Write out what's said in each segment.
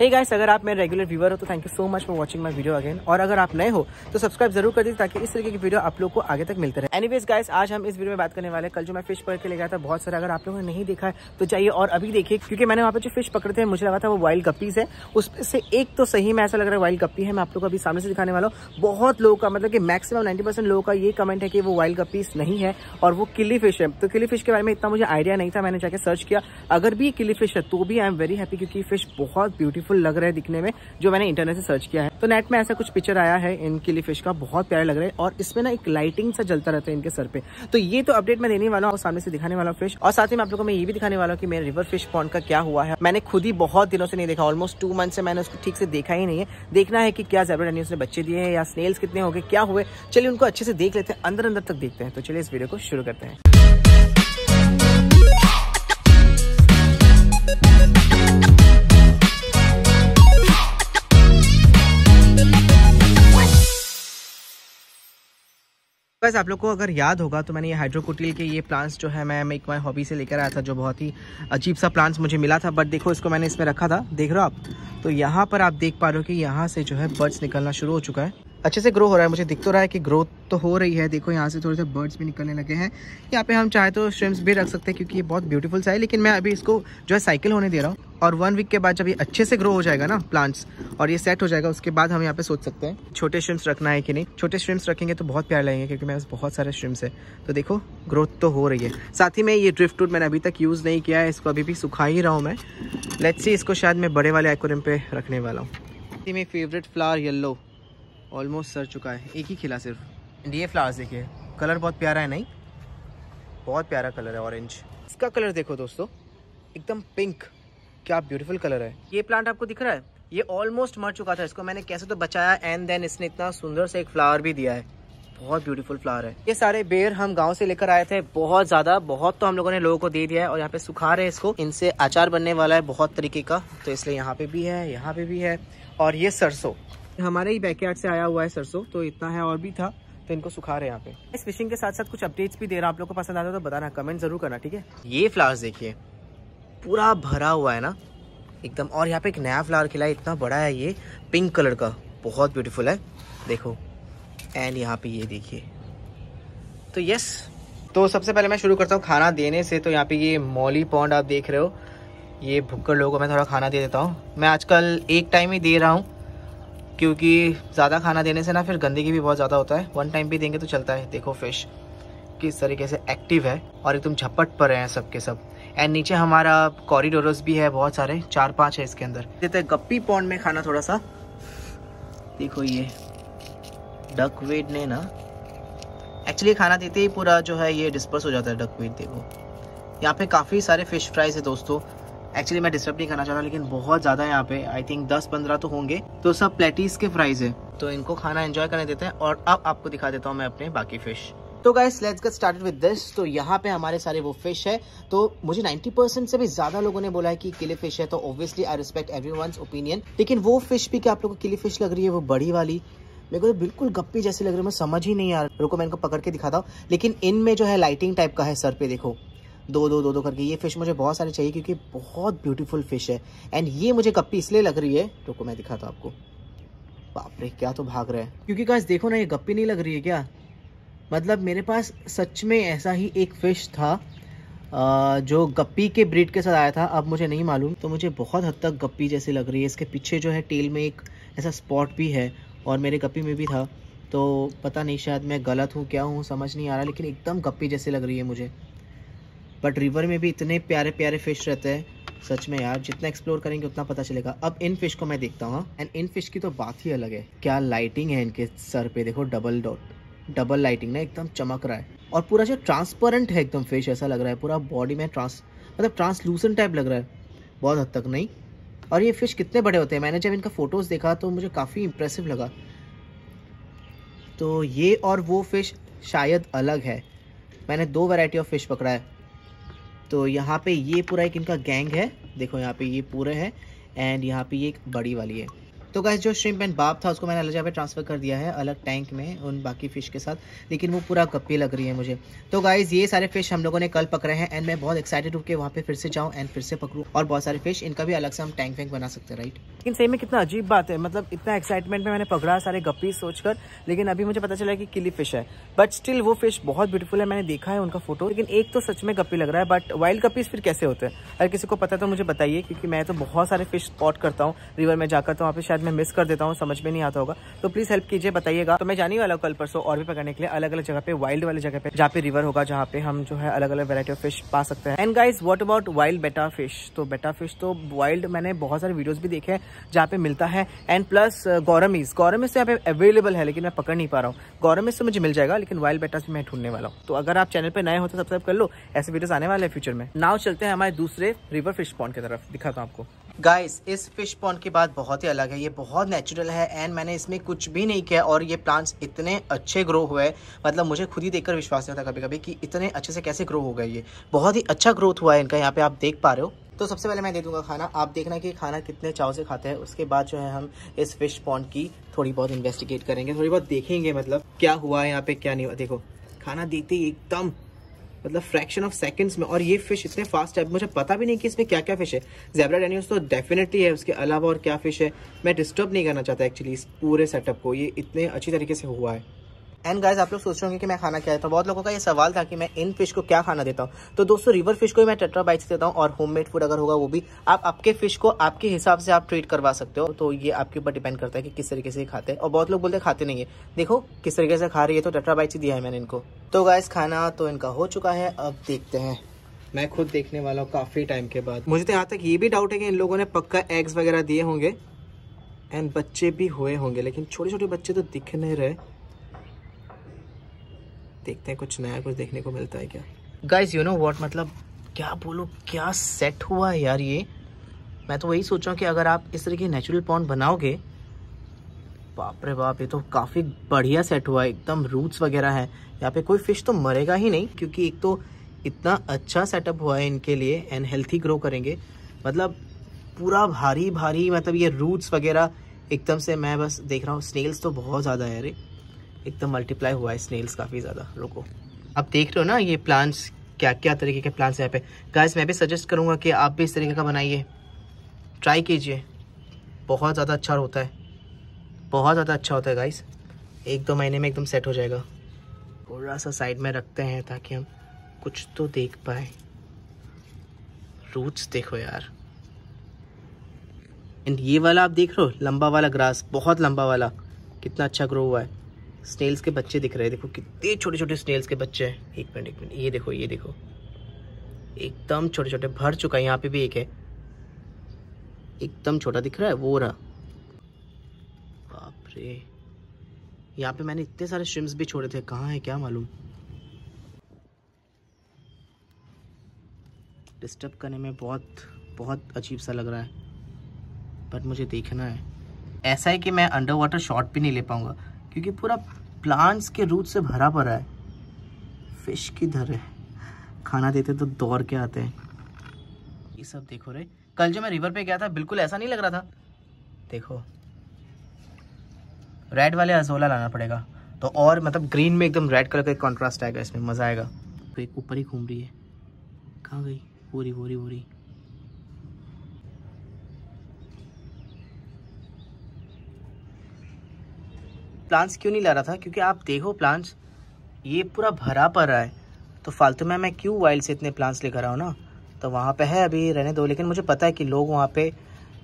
Hey guys अगर आप मेरे रेगुलर व्यूअर हो तो thank you so much for watching my video again और अगर आप नए हो तो सब्सक्राइब जरूर कर दीजिए ताकि इस तरीके की वीडियो आप लोग को आगे तक मिलते रहे एनीवेज गाइस आज हम इस वीडियो में बात करने वाले कल जो मैं फिश पकड़ के ले गया था बहुत सारा अगर आप लोगों ने नहीं देखा है तो चाहिए और अभी देखिए क्योंकि मैंने वहाँ पर जो फिश पकड़े थे मुझे लगा था वो वाइल्ड गप्पीज है उसमें से एक तो सही में ऐसा लग रहा है वाइल्ड गप्पी है मैं आप लोग को अभी सामने से दिखाने वाला हूँ बहुत लोगों का मतलब कि मैक्सिमम नाइन्टी लोगों का ये कमेंट है कि वो वाइल्ड गप्पीज नहीं है और वो किली फिश है तो किली फिश के बारे में इतना मुझे आइडिया नहीं था मैंने जाकर सर्च किया अगर भी किली फिश है तो भी आई एम वेरी हैप्पी क्योंकि फिश बहुत ब्यूटीफुल ब्यूटीफुल लग रहे हैं दिखने में जो मैंने इंटरनेट से सर्च किया है तो नेट में ऐसा कुछ पिक्चर आया है इनके लिए फिश का बहुत प्यारे लग रहे हैं और इसमें ना एक लाइटिंग सा जलता रहता है इनके सर पे तो ये तो अपडेट मैं देने वाला हूँ सामने से दिखाने वाला फिश और साथ ही मैं आप लोगों को मैं ये भी दिखाने वाला हूँ कि मेरे रिवर फिश पॉन्ड का क्या हुआ है मैंने खुद ही बहुत दिनों से नहीं देखा ऑलमोस्ट टू मंथ से मैंने उसको ठीक से देखा ही नहीं है देखना है कि क्या जेब्राडनी उसने बच्चे दिए हैं या स्नेल्स कितने हो गए क्या हुए चलिए उनको अच्छे से देख लेते हैं अंदर अंदर तक देखते हैं तो चलिए इस वीडियो को शुरू करते हैं बस आप लोग को अगर याद होगा तो मैंने ये हाइड्रोकोटील के ये प्लांट्स जो है मैं एक माई हॉबी से लेकर आया था जो बहुत ही अजीब सा प्लांट्स मुझे मिला था बट देखो इसको मैंने इसमें रखा था देख रहे हो आप तो यहाँ पर आप देख पा रहे हो कि यहाँ से जो है बर्ड्स निकलना शुरू हो चुका है अच्छे से ग्रो हो रहा है मुझे दिख तो रहा है कि ग्रोथ तो हो रही है देखो यहाँ से थोड़े से बर्ड्स भी निकलने लगे हैं यहाँ पे हम चाहे तो श्रिम्स भी रख सकते हैं क्योंकि ये बहुत ब्यूटीफुल सा है लेकिन मैं अभी इसको जो है साइकिल होने दे रहा हूँ और वन वीक के बाद जब ये अच्छे से ग्रो हो जाएगा ना प्लांट्स और ये सेट हो जाएगा उसके बाद हम यहाँ पे सोच सकते हैं छोटे श्रिम्स रखना है कि नहीं छोटे श्रिम्स रखेंगे तो बहुत प्यार लगेंगे क्योंकि मेरे पास बहुत सारे श्रिम्स है तो देखो ग्रोथ तो हो रही है साथ ही में ये ड्रिफ्ट मैंने अभी तक यूज़ नहीं किया है इसको अभी भी सुखा ही रहा हूँ मैं लेट्स सी इसको शायद मैं बड़े वाले एक्वेरियम पे रखने वाला हूँ मेरी फेवरेट फ्लावर येल्लो ऑलमोस्ट सर चुका है एक ही खिला सिर्फ ये फ्लावर्स देखिए कलर बहुत प्यारा है नहीं बहुत प्यारा कलर है ऑरेंज इसका कलर देखो दोस्तों एकदम पिंक क्या ब्यूटीफुल कलर है ये प्लांट आपको दिख रहा है ये ऑलमोस्ट मर चुका था इसको मैंने कैसे तो बचाया एंड देन इसने इतना सुंदर से एक फ्लावर भी दिया है बहुत ब्यूटीफुल फ्लावर है ये सारे बेर हम गांव से लेकर आए थे बहुत ज्यादा बहुत तो हम लोगों ने लोगों को दे दिया है और यहाँ पे सुखा रहे हैं इसको इनसे अचार बनने वाला है बहुत तरीके का तो इसलिए यहाँ पे भी है यहाँ पे भी है और ये सरसों हमारे ही बैकयार्ड से आया हुआ है सरसों तो इतना है और भी था तो इनको सुखा रहे यहाँ पे इस फिशिंग के साथ साथ कुछ अपडेट्स भी दे रहा आप लोग को पसंद आता है तो बताना कमेंट जरूर करना ठीक है ये फ्लावर्स देखिए पूरा भरा हुआ है ना एकदम और यहाँ पे एक नया फ्लावर खिला है इतना बड़ा है ये पिंक कलर का बहुत ब्यूटीफुल है देखो एंड यहाँ पे ये देखिए तो यस तो सबसे पहले मैं शुरू करता हूँ खाना देने से तो यहाँ पे ये मॉली पॉन्ड आप देख रहे हो ये भुक्कर लोगों को मैं थोड़ा खाना दे देता हूँ मैं आजकल एक टाइम ही दे रहा हूँ क्योंकि ज़्यादा खाना देने से ना फिर गंदगी भी बहुत ज़्यादा होता है वन टाइम भी देंगे तो चलता है देखो फिश किस तरीके से एक्टिव है और एकदम झपट पर रहे हैं सबके सब एंड नीचे हमारा कॉरिडोरस भी है बहुत सारे चार पांच है इसके अंदर देते गप्पी पॉन्ड में खाना थोड़ा सा देखो ये डक वेट ने ना एक्चुअली खाना देते ही पूरा जो है ये डिस्पर्स हो जाता है डक वेट देखो यहाँ पे काफ़ी सारे फ़िश फ्राइज है दोस्तों एक्चुअली मैं डिस्टर्ब नहीं करना चाहता लेकिन बहुत ज़्यादा है यहाँ पे आई थिंक दस पंद्रह तो होंगे तो सब प्लेटीज के फ्राइज है तो इनको खाना एंजॉय करने देते हैं और अब आपको दिखा देता हूँ मैं अपने बाकी फ़िश तो guys let's get started with this तो यहाँ पे हमारे सारे वो फिश है तो मुझे 90 परसेंट से भी ज्यादा लोगों ने बोला है कि किली फिश है तो obviously I respect every opinion लेकिन वो फिश भी क्या आप लोगों को किली फिश लग रही है वो बड़ी वाली मेरे को तो बिल्कुल गप्पी जैसी लग रही है मैं समझ ही नहीं आ रहा रुको मैं इनको पकड़ के दिखाता हूँ लेकिन इनमें जो है लाइटिंग टाइप का है सर पे देखो दो दो दो दो करके ये फिश मुझे बहुत सारी चाहिए क्योंकि बहुत ब्यूटीफुल फिश है एंड ये मुझे गप्पी इसलिए लग रही है रुको मैं दिखाता हूँ आपको बाप रे क्या तो भाग रहा है क्योंकि गाइस देखो ना ये गप्पी नहीं लग रही है क्या मतलब मेरे पास सच में ऐसा ही एक फ़िश था जो गप्पी के ब्रीड के साथ आया था अब मुझे नहीं मालूम तो मुझे बहुत हद तक गप्पी जैसी लग रही है इसके पीछे जो है टेल में एक ऐसा स्पॉट भी है और मेरे गप्पी में भी था तो पता नहीं शायद मैं गलत हूँ क्या हूँ समझ नहीं आ रहा लेकिन एकदम गप्पी जैसी लग रही है मुझे बट रिवर में भी इतने प्यारे प्यारे फिश रहते हैं सच में यार जितना एक्सप्लोर करेंगे उतना पता चलेगा अब इन फिश को मैं देखता हूँ एंड हाँ। इन फिश की तो बात ही अलग है क्या लाइटिंग है इनके सर पे देखो डबल डॉट डबल लाइटिंग ना एकदम चमक रहा है और पूरा जो ट्रांसपेरेंट है एकदम फेस ऐसा लग रहा है पूरा बॉडी में ट्रांस मतलब ट्रांसलूसेंट टाइप लग रहा है बहुत हद तक नहीं और ये फिश कितने बड़े होते हैं मैंने जब इनका फ़ोटोज़ देखा तो मुझे काफ़ी इम्प्रेसिव लगा तो ये और वो फ़िश शायद अलग है मैंने दो वैरायटी ऑफ फ़िश पकड़ा है तो यहाँ पे ये पूरा एक इनका गैंग है देखो यहाँ पे ये पूरे हैं एंड यहाँ पे ये एक बड़ी वाली है तो गैस जो श्रिम्प एंड बाप था उसको मैंने अलग जगह पे ट्रांसफ़र कर दिया है अलग टैंक में उन बाकी फ़िश के साथ लेकिन वो पूरा गप्पी लग रही है मुझे तो गाइज़ ये सारे फिश हम लोगों ने कल पकड़े हैं एंड मैं बहुत एक्साइटेड हूँ कि वहाँ पे फिर से जाऊँ एंड फिर से पकड़ूँ और बहुत सारे फिश इनका भी अलग से हम टैंक वैंक बना सकते हैं राइट लेकिन सही में कितना अजीब बात है मतलब इतना एक्साइटमेंट में मैंने पकड़ा सारे गप्पी सोचकर लेकिन अभी मुझे पता चला कि किली फिश है बट स्टिल वो फिश बहुत ब्यूटीफुल है मैंने देखा है उनका फोटो लेकिन एक तो सच में गप्पी लग रहा है बट वाइल्ड गप्पी फिर कैसे होते हैं अगर किसी को पता तो मुझे बताइए क्योंकि मैं तो बहुत सारे फिश स्पॉट करता हूँ रिवर में जाकर तो वहाँ पे शायद मैं मिस कर देता हूँ समझ में नहीं आता होगा तो प्लीज़ हेल्प कीजिए बताइएगा तो मैं जाने वाला हूँ कल परसों और भी पकड़ने के लिए अलग अलग जगह पे वाइल्ड वाले जगह पे जहाँ पे रिवर होगा जहाँ पे हम जो है अलग अलग वेरायटी ऑफ फिश पा सकते हैं and guys what about wild betta fish तो बेटा फिश तो वाइल्ड मैंने बहुत सारे वीडियोज भी देखे जहाँ पे मिलता है एंड प्लस गौरमीज गौरमीज यहाँ पे अवेलेबल है लेकिन मैं पकड़ नहीं पा रहा हूँ गौरमीज तो मुझे मिल जाएगा लेकिन वाइल्ड बेटा से मैं ढूंढने वाला हूँ तो अगर आप चैनल पर नए हो तो सब्सक्राइब कर लो ऐसे वीडियोज आने वाले फ्यूचर में नाव चलते हैं हमारे दूसरे रिवर फिश पॉन्ड की तरफ दिखाता हूँ आपको गाइस इस फिश पॉन्ड की बात बहुत ही अलग है ये बहुत नेचुरल है एंड मैंने इसमें कुछ भी नहीं किया और ये प्लांट्स इतने अच्छे ग्रो हुए मतलब मुझे खुद ही देखकर विश्वास नहीं होता कभी कभी कि इतने अच्छे से कैसे ग्रो हो गए ये बहुत ही अच्छा ग्रोथ हुआ है इनका यहाँ पे आप देख पा रहे हो तो सबसे पहले मैं दे दूंगा खाना आप देखना कि खाना कितने चाव से खाते हैं उसके बाद जो है हम इस फिश पॉन्ड की थोड़ी बहुत इन्वेस्टिगेट करेंगे थोड़ी बहुत देखेंगे मतलब क्या हुआ है यहाँ पे क्या नहीं हुआ देखो खाना देखते ही एकदम मतलब फ्रैक्शन ऑफ सेकंड्स में और ये फिश इतने फास्ट है मुझे पता भी नहीं कि इसमें क्या क्या फिश है जेबरा डेनियस तो डेफिनेटली है उसके अलावा और क्या फिश है मैं डिस्टर्ब नहीं करना चाहता एक्चुअली इस पूरे सेटअप को ये इतने अच्छी तरीके से हुआ है एंड गाइज आप लोग सोच रहे होंगे कि मैं खाना क्या देता हूँ बहुत लोगों का ये सवाल था कि मैं इन फिश को क्या खाना देता हूँ तो दोस्तों रिवर फिश को ही मैं टेट्रा बाइट्स देता हूँ और होममेड फूड अगर होगा वो भी आप आपके फिश को आपके हिसाब से आप ट्रीट करवा सकते हो तो ये आपके ऊपर डिपेंड करता है कि किस तरीके से खाते हैं और बहुत लोग बोलते खाते नहीं है देखो किस तरीके से खा रही है तो टेट्रा बाइट्स ही दिया है मैंने इनको तो गाइज खाना तो इनका हो चुका है अब देखते हैं मैं खुद देखने वाला हूँ काफ़ी टाइम के बाद मुझे तो यहाँ तक ये भी डाउट है कि इन लोगों ने पक्का एग्स वगैरह दिए होंगे एंड बच्चे भी हुए होंगे लेकिन छोटे छोटे बच्चे तो दिख नहीं रहे देखते हैं कुछ नया कुछ देखने को मिलता है क्या गाइज यू नो वॉट मतलब क्या बोलो क्या सेट हुआ है यार ये मैं तो वही सोच रहा हूँ कि अगर आप इस तरह के नेचुरल पॉन्ड बनाओगे बाप रे बाप ये तो काफ़ी बढ़िया सेट हुआ है एकदम रूट्स वगैरह है यहाँ पे कोई फिश तो मरेगा ही नहीं क्योंकि एक तो इतना अच्छा सेटअप हुआ है इनके लिए एंड हेल्थी ग्रो करेंगे मतलब पूरा भारी भारी मतलब ये रूट्स वगैरह एकदम से मैं बस देख रहा हूँ स्नेल्स तो बहुत ज़्यादा है अरे एकदम मल्टीप्लाई हुआ है स्नेल्स काफ़ी ज़्यादा रुको आप देख रहे हो ना ये प्लांट्स क्या क्या तरीके के प्लांट्स यहाँ पे गाइस मैं भी सजेस्ट करूँगा कि आप भी इस तरीके का बनाइए ट्राई कीजिए बहुत ज़्यादा अच्छा होता है बहुत ज़्यादा अच्छा होता है गाइस एक दो महीने में एकदम सेट हो जाएगा थोड़ा सा साइड में रखते हैं ताकि हम कुछ तो देख पाए रूट्स देखो यार एंड ये वाला आप देख रहे हो लंबा वाला ग्रास बहुत लंबा वाला कितना अच्छा ग्रो हुआ है स्नेल्स के बच्चे दिख रहे हैं देखो कितने छोटे छोटे स्नेल्स के बच्चे हैं एक मिनट एक मिनट ये देखो ये देखो एकदम छोटे छोटे भर चुका है यहाँ पे भी एक है एकदम छोटा दिख रहा है वो रहा बापरे यहाँ पे मैंने इतने सारे श्रिम्स भी छोड़े थे कहाँ है क्या मालूम डिस्टर्ब करने में बहुत बहुत अजीब सा लग रहा है बट मुझे देखना है ऐसा है कि मैं अंडर वाटर शॉट भी नहीं ले पाऊंगा क्योंकि पूरा प्लांट्स के रूट से भरा पड़ा है फिश किधर है खाना देते तो दौड़ के आते हैं ये सब देखो रे कल जो मैं रिवर पे गया था बिल्कुल ऐसा नहीं लग रहा था देखो रेड वाले अजोला लाना पड़ेगा तो और मतलब ग्रीन में एकदम रेड कलर का एक कॉन्ट्रास्ट आएगा इसमें मज़ा आएगा तो एक ऊपर ही घूम रही है कहाँ गई बोरी बोरी बोरी प्लांट्स क्यों नहीं ला रहा था क्योंकि आप देखो प्लांट्स ये पूरा भरा पड़ रहा है तो फालतू में मैं क्यों वाइल्ड से इतने प्लांट्स लेकर आऊँ ना तो वहाँ पे है अभी रहने दो लेकिन मुझे पता है कि लोग वहाँ पे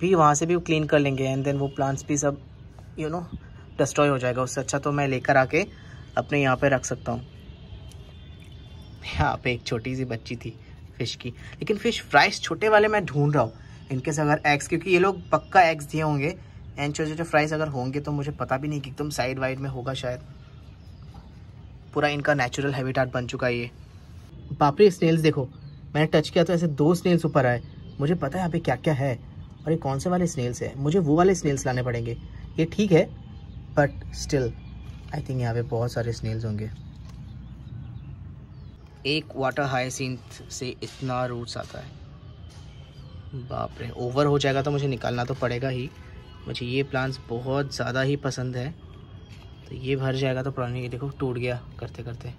भी वहाँ से भी क्लीन कर लेंगे एंड देन वो प्लांट्स भी सब यू नो डिस्ट्रॉय हो जाएगा उससे अच्छा तो मैं लेकर आके अपने यहाँ पे रख सकता हूँ यहाँ पे एक छोटी सी बच्ची थी फ़िश की लेकिन फ़िश फ्राइज छोटे वाले मैं ढूंढ रहा हूँ इनकेस अगर एग्स क्योंकि ये लोग पक्का एग्स दिए होंगे एंड फ्राइज अगर होंगे तो मुझे पता भी नहीं कि एकदम साइड वाइड में होगा शायद पूरा इनका नेचुरल हैबिटाट बन चुका है ये बापरे स्नेल्स देखो मैंने टच किया तो ऐसे दो स्नेल्स ऊपर आए मुझे पता है यहाँ पे क्या क्या है और ये कौन से वाले स्नेल्स है मुझे वो वाले स्नेल्स लाने पड़ेंगे ये ठीक है बट स्टिल आई थिंक यहाँ पे बहुत सारे स्नेल्स होंगे एक वाटर हाइसिंथ से इतना रूट्स आता है बाप रे ओवर हो जाएगा तो मुझे निकालना तो पड़ेगा ही मुझे ये प्लांट्स बहुत ज़्यादा ही पसंद है तो ये भर जाएगा तो पुरानी देखो टूट गया करते करते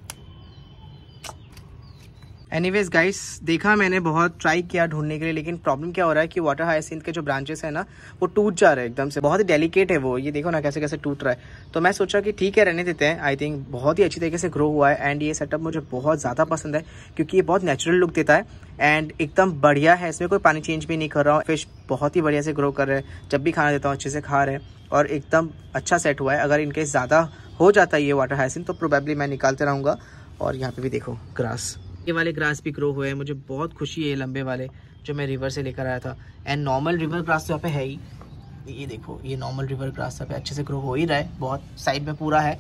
एनीवेज गाइस देखा मैंने बहुत ट्राई किया ढूंढने के लिए लेकिन प्रॉब्लम क्या हो रहा है कि वाटर हाइसिंथ के जो ब्रांचेस है ना वो टूट जा रहे हैं एकदम से बहुत ही डेलिकेट है वो ये देखो ना कैसे कैसे टूट रहा है तो मैं सोचा कि ठीक है रहने देते हैं आई थिंक बहुत ही अच्छी तरीके से ग्रो हुआ है एंड ये सेटअप मुझे बहुत ज़्यादा पसंद है क्योंकि ये बहुत नेचुरल लुक देता है एंड एकदम बढ़िया है इसमें कोई पानी चेंज भी नहीं कर रहा हूँ फिश बहुत ही बढ़िया से ग्रो कर रहे हैं जब भी खाना देता हूँ अच्छे से खा रहे हैं और एकदम अच्छा सेट हुआ है अगर इनकेस ज़्यादा हो जाता है ये वाटर हाइसिन तो प्रोबेबली मैं निकालते रहूँगा और यहाँ पे भी देखो ग्रास ये वाले ग्रास भी ग्रो हुए हैं मुझे बहुत खुशी है ये लंबे वाले जो मैं रिवर से लेकर आया था एंड नॉर्मल रिवर ग्रास तो यहाँ पे है ही ये देखो ये नॉर्मल रिवर ग्रास यहाँ पे अच्छे से ग्रो हो ही रहा है बहुत साइड में पूरा है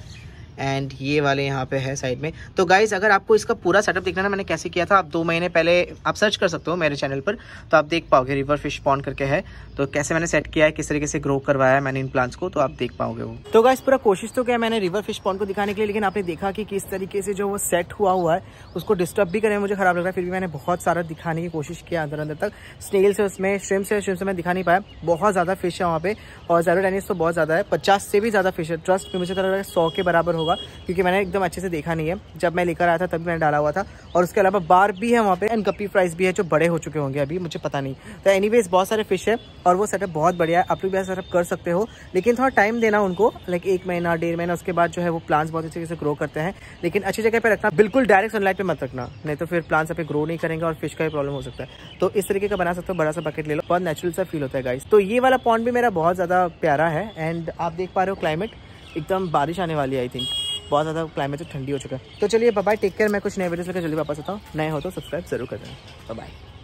एंड ये वाले यहाँ पे है साइड में तो गाइज़ अगर आपको इसका पूरा सेटअप देखना ना मैंने कैसे किया था आप दो महीने पहले आप सर्च कर सकते हो मेरे चैनल पर तो आप देख पाओगे रिवर फिश पॉन करके है तो कैसे मैंने सेट किया है किस तरीके से ग्रो करवाया है मैंने इन प्लांट्स को तो आप देख पाओगे वो तो गाइज पूरा कोशिश तो किया मैंने रिवर फिश पॉन को दिखाने के लिए लेकिन आपने देखा कि किस तरीके से जो वो सेट हुआ हुआ है उसको डिस्टर्ब भी करें मुझे खराब लग रहा है फिर भी मैंने बहुत सारा दिखाने की कोशिश किया अंदर अंदर तक स्नेल से उसमें श्रिम से श्रिम से मैं दिखा नहीं पाया बहुत ज़्यादा फिश है वहाँ पे और जैरोटेनिस तो बहुत ज़्यादा है पचास से भी ज़्यादा फिश है ट्रस्ट में मुझे तरह तो सौ के बराबर होगा होगा क्योंकि मैंने एकदम अच्छे से देखा नहीं है जब मैं लेकर आया था तभी मैंने डाला हुआ था और उसके अलावा बार भी है वहाँ पे एंड कपी प्राइस भी है जो बड़े हो चुके होंगे अभी मुझे पता नहीं तो एनी बहुत सारे फिश है और वो सेटअप बहुत बढ़िया है आप लोग भी सेटअप कर सकते हो लेकिन थोड़ा टाइम देना उनको लाइक एक महीना डेढ़ महीना उसके बाद जो है वो प्लांट्स बहुत अच्छे से ग्रो करते हैं लेकिन अच्छी जगह पर रखना बिल्कुल डायरेक्ट सनलाइट पर मत रखना नहीं तो फिर प्लांट्स अपने ग्रो नहीं करेंगे और फिश का भी प्रॉब्लम हो सकता है तो इस तरीके का बना सकते हो बड़ा सा बकेट ले लो बहुत नेचुरल सा फील होता है गाइस तो ये वाला पॉन्ट भी मेरा बहुत ज़्यादा प्यारा है एंड आप देख पा रहे हो क्लाइमेट एकदम बारिश आने वाली आई थिंक बहुत ज़्यादा क्लाइमेट तो ठंडी हो चुका है तो चलिए बाय टेक केयर मैं कुछ नए वीडियोस लेकर जल्दी वापस आता हूँ नए हो तो सब्सक्राइब जरूर कर देना बाय